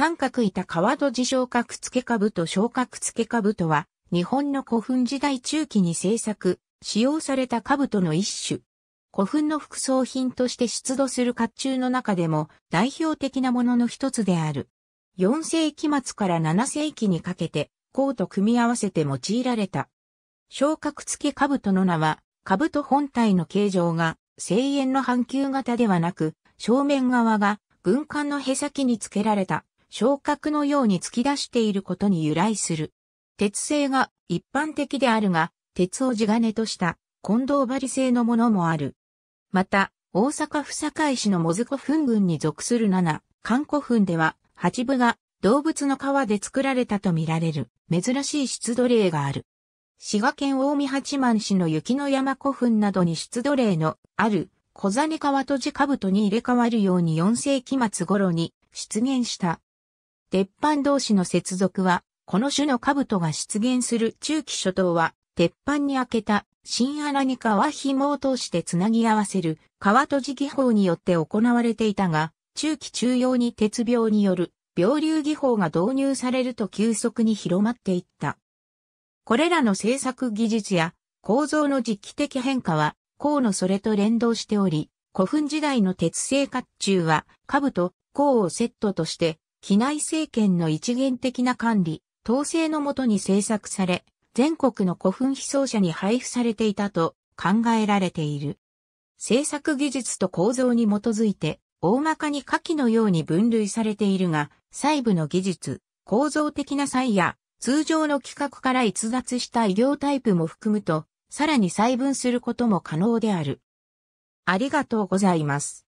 三角板川戸寺昇格付け株と昇格付け株とは、日本の古墳時代中期に製作、使用された兜の一種。古墳の副葬品として出土する甲冑の中でも代表的なものの一つである。4世紀末から7世紀にかけて、甲と組み合わせて用いられた。昇格付け兜の名は、兜本体の形状が、声円の半球型ではなく、正面側が軍艦のへさきに付けられた昇格のように突き出していることに由来する。鉄製が一般的であるが、鉄を地金とした混同針製のものもある。また、大阪府堺市のモズコ墳群に属する七、観古墳では、八部が動物の皮で作られたとみられる珍しい出土例がある。滋賀県大見八幡市の雪の山古墳などに出土例のある小金川と地兜に入れ替わるように4世紀末頃に出現した鉄板同士の接続は、この種の兜が出現する中期初頭は、鉄板に開けた新穴に川紐を通してつなぎ合わせる川とじ技法によって行われていたが、中期中央に鉄病による病流技法が導入されると急速に広まっていった。これらの製作技術や構造の実機的変化は、甲のそれと連動しており、古墳時代の鉄製甲冑は、兜、甲をセットとして機内政権の一元的な管理、統制のもとに制作され、全国の古墳被葬者に配布されていたと考えられている。制作技術と構造に基づいて、大まかに下記のように分類されているが、細部の技術、構造的な際や、通常の規格から逸脱した医療タイプも含むと、さらに細分することも可能である。ありがとうございます。